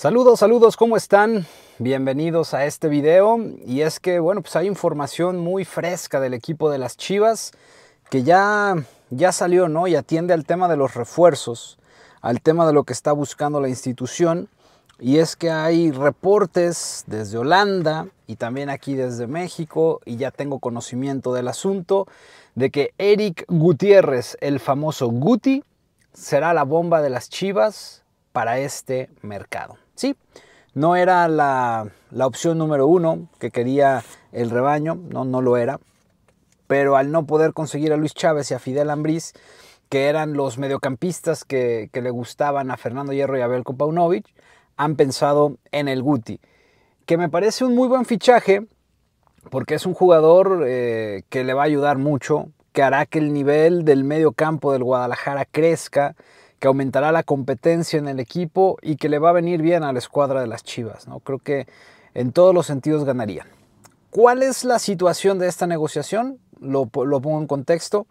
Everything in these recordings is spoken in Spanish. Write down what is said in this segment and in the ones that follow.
Saludos, saludos, ¿cómo están? Bienvenidos a este video. Y es que, bueno, pues hay información muy fresca del equipo de las Chivas que ya, ya salió, ¿no? Y atiende al tema de los refuerzos, al tema de lo que está buscando la institución. Y es que hay reportes desde Holanda y también aquí desde México, y ya tengo conocimiento del asunto, de que Eric Gutiérrez, el famoso Guti, será la bomba de las Chivas para este mercado. Sí, no era la, opción número uno que quería el rebaño, no, no lo era. Pero al no poder conseguir a Luis Chávez y a Fidel Ambriz, que eran los mediocampistas que, le gustaban a Fernando Hierro y a Belko Paunovic, han pensado en el Guti, que me parece un muy buen fichaje porque es un jugador eh, que le va a ayudar mucho, que hará que el nivel del mediocampo del Guadalajara crezca, que aumentará la competencia en el equipo y que le va a venir bien a la escuadra de las Chivas. ¿no? Creo que en todos los sentidos ganarían. ¿Cuál es la situación de esta negociación? Lo, pongo en contexto.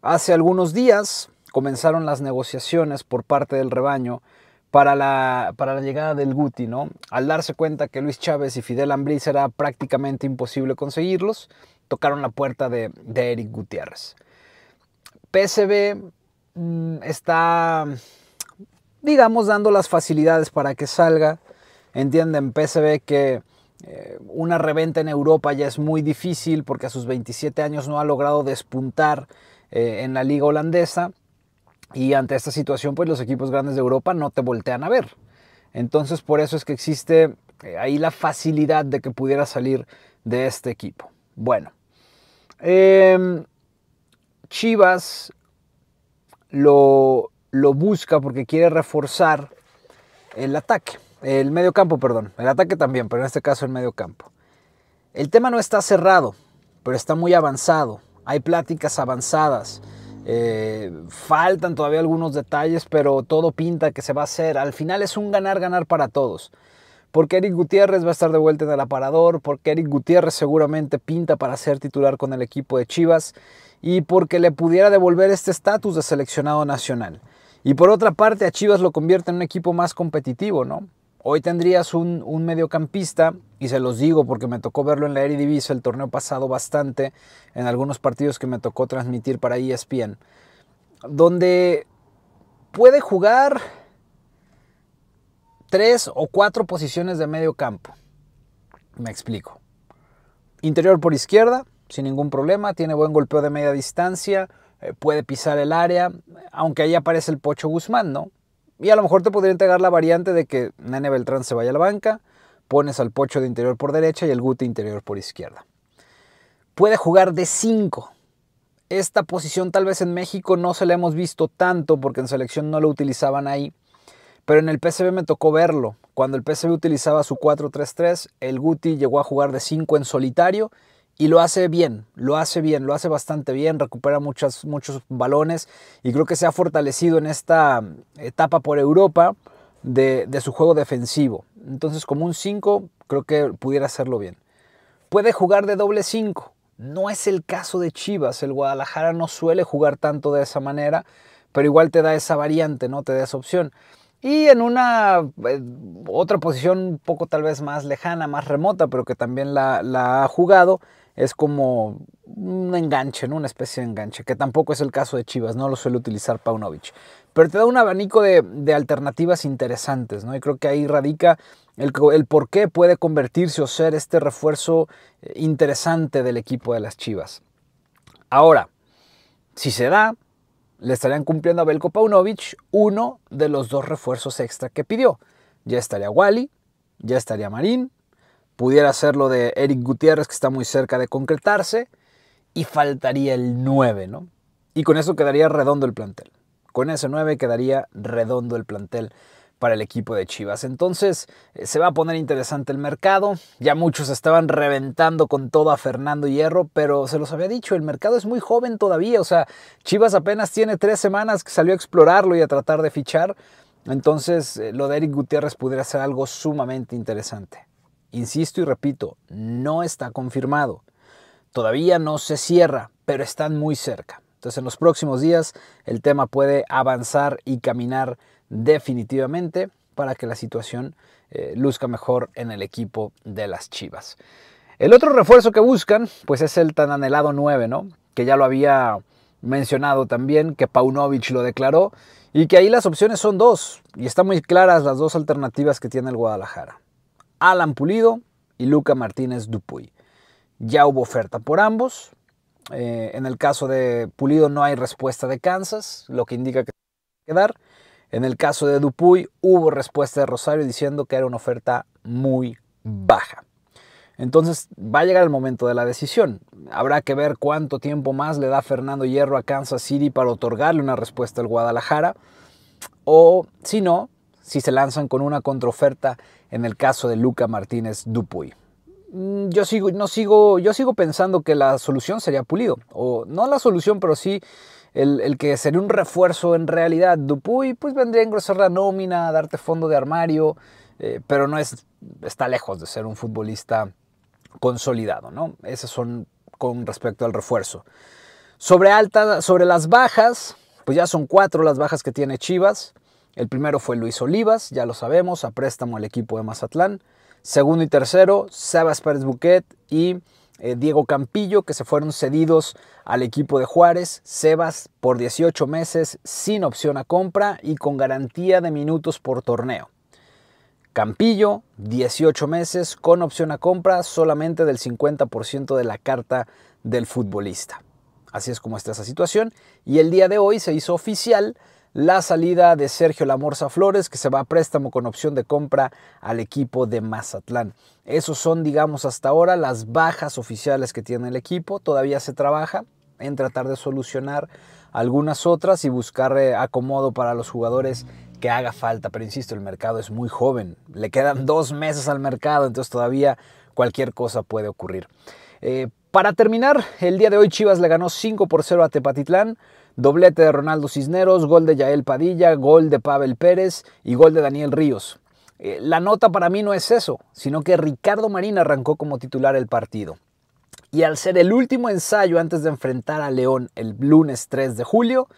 Hace algunos días comenzaron las negociaciones por parte del rebaño para la, para la, llegada del Guti, ¿no? Al darse cuenta que Luis Chávez y Fidel Ambriz era prácticamente imposible conseguirlos, tocaron la puerta de, de Eric Gutiérrez. PSB Mm, está, digamos, dando las facilidades para que salga. Entienden, PSV que eh, una reventa en Europa ya es muy difícil porque a sus 27 años no ha logrado despuntar eh, en la liga holandesa. Y ante esta situación, pues los equipos grandes de Europa no te voltean a ver. Entonces, por eso es que existe eh, ahí la facilidad de que pudiera salir de este equipo. Bueno, em, Chivas lo, busca porque quiere reforzar el ataque, el medio campo, perdón, el ataque también, pero en este caso el medio campo. El tema no está cerrado, pero está muy avanzado, hay pláticas avanzadas, eh, faltan todavía algunos detalles, pero todo pinta que se va a hacer. Al final es un ganar-ganar para todos porque Eric Gutiérrez va a estar de vuelta en el aparador, porque Eric Gutiérrez seguramente pinta para ser titular con el equipo de Chivas y porque le pudiera devolver este estatus de seleccionado nacional. Y por otra parte, a Chivas lo convierte en un equipo más competitivo, ¿no? Hoy tendrías un, mediocampista, y se los digo porque me tocó verlo en la Eredivisie el torneo pasado bastante, en algunos partidos que me tocó transmitir para ESPN, donde puede jugar tres o cuatro posiciones de medio campo. Me explico. Interior por izquierda, sin ningún problema, tiene buen golpeo de media distancia, eh, puede pisar el área, aunque ahí aparece el Pocho Guzmán, ¿no? Y a lo mejor te podría entregar la variante de que Nene Beltrán se vaya a la banca, pones al Pocho de interior por derecha y el Guti interior por izquierda. Puede jugar de 5. Esta posición tal vez en México no se la hemos visto tanto porque en selección no lo utilizaban ahí, pero en el PSV me tocó verlo. Cuando el PSV utilizaba su 4-3-3, el Guti llegó a jugar de 5 en solitario y lo hace bien, lo hace bien, lo hace bastante bien, recupera muchas, muchos balones y creo que se ha fortalecido en esta mm, etapa por Europa de, su juego defensivo. Entonces como un 5 creo que pudiera hacerlo bien. Puede jugar de doble 5, no es el caso de Chivas, el Guadalajara no suele jugar tanto de esa manera, pero igual te da esa variante, ¿no? Te da esa opción. Y en una eh, otra posición un poco tal vez más lejana, más remota, pero que también la, ha jugado, es como un enganche, ¿no? una especie de enganche, que tampoco es el caso de Chivas, no lo suele utilizar Paunovic. Pero te da un abanico de, alternativas interesantes, ¿no? Y creo que ahí radica el, el, por qué puede convertirse o ser este refuerzo eh, interesante del equipo de las Chivas. Ahora, si se da, le estarían cumpliendo a Belko Paunovic uno de los dos refuerzos extra que pidió. Ya estaría Wally, ya estaría Marín, pudiera ser lo de Eric Gutiérrez que está muy cerca de concretarse y faltaría el 9, ¿no? Y con eso quedaría redondo el plantel. Con ese 9 quedaría redondo el plantel para el equipo de Chivas. Entonces eh, se va a poner interesante el mercado. Ya muchos estaban reventando con todo a Fernando Hierro, pero se los había dicho, el mercado es muy joven todavía. O sea, Chivas apenas tiene tres semanas que salió a explorarlo y a tratar de fichar. Entonces eh, lo de Eric Gutiérrez podría ser algo sumamente interesante. Insisto y repito, no está confirmado. Todavía no se cierra, pero están muy cerca. Entonces en los próximos días el tema puede avanzar y caminar definitivamente para que la situación eh, luzca mejor en el equipo de las Chivas. El otro refuerzo que buscan, pues es el tan anhelado 9, Que ya lo había mencionado también, que Paunovic lo declaró, y que ahí las opciones son dos, y están muy claras las dos alternativas que tiene el Guadalajara. Alan Pulido y Luca Martínez Dupuy. Ya hubo oferta por ambos, eh, en el caso de Pulido no hay respuesta de Kansas, lo que indica que se quedar. En el caso de Dupuy hubo respuesta de Rosario diciendo que era una oferta muy baja. Entonces va a llegar el momento de la decisión. Habrá que ver cuánto tiempo más le da Fernando Hierro a Kansas City para otorgarle una respuesta al Guadalajara. O si no, si se lanzan con una contraoferta en el caso de Luca Martínez Dupuy. Mm, yo sigo, no sigo, yo sigo pensando que la solución sería Pulido. O no la solución, pero sí el, que sería un refuerzo en realidad. Dupuy pues vendría a engrosar la nómina, darte fondo de armario, eh, pero no está lejos de ser un futbolista consolidado, ¿no? Esas son con respecto al refuerzo. Sobre, alta, sobre las bajas, pues ya son cuatro las bajas que tiene Chivas. El primero fue Luis Olivas, ya lo sabemos, a préstamo al equipo de Mazatlán. Segundo y tercero, Sebas Pérez Buquet y eh, Diego Campillo, que se fueron cedidos al equipo de Juárez. Sebas por 18 meses sin opción a compra y con garantía de minutos por torneo. Campillo, 18 meses con opción a compra solamente del 50% de la carta del futbolista. Así es como está esa situación. Y el día de hoy se hizo oficial la salida de Sergio Lamorza Flores, que se va a préstamo con opción de compra al equipo de Mazatlán. Esos son, digamos, hasta ahora las bajas oficiales que tiene el equipo. Todavía se trabaja en tratar de solucionar algunas otras y buscar eh, acomodo para los jugadores que haga falta. Pero insisto, el mercado es muy joven. Le quedan dos meses al mercado, entonces todavía cualquier cosa puede ocurrir. Eh, para terminar, el día de hoy Chivas le ganó 5 por 0 a Tepatitlán. Doblete de Ronaldo Cisneros, gol de Yael Padilla, gol de Pavel Pérez y gol de Daniel Ríos. Eh, la nota para mí no es eso, sino que Ricardo Marín arrancó como titular el partido. Y al ser el último ensayo antes de enfrentar a León el lunes 3 de julio,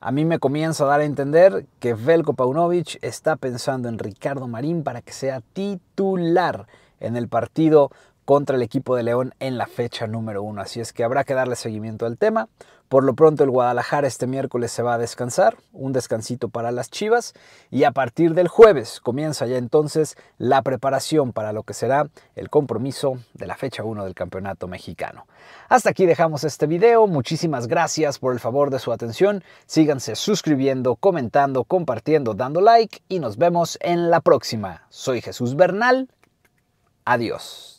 a mí me comienza a dar a entender que Velko Paunovic está pensando en Ricardo Marín para que sea titular en el partido contra el equipo de León en la fecha número uno. Así es que habrá que darle seguimiento al tema. Por lo pronto el Guadalajara este miércoles se va a descansar, un descansito para las Chivas y a partir del jueves comienza ya entonces la preparación para lo que será el compromiso de la fecha 1 del Campeonato Mexicano. Hasta aquí dejamos este video, muchísimas gracias por el favor de su atención, síganse suscribiendo, comentando, compartiendo, dando like y nos vemos en la próxima. Soy Jesús Bernal, adiós.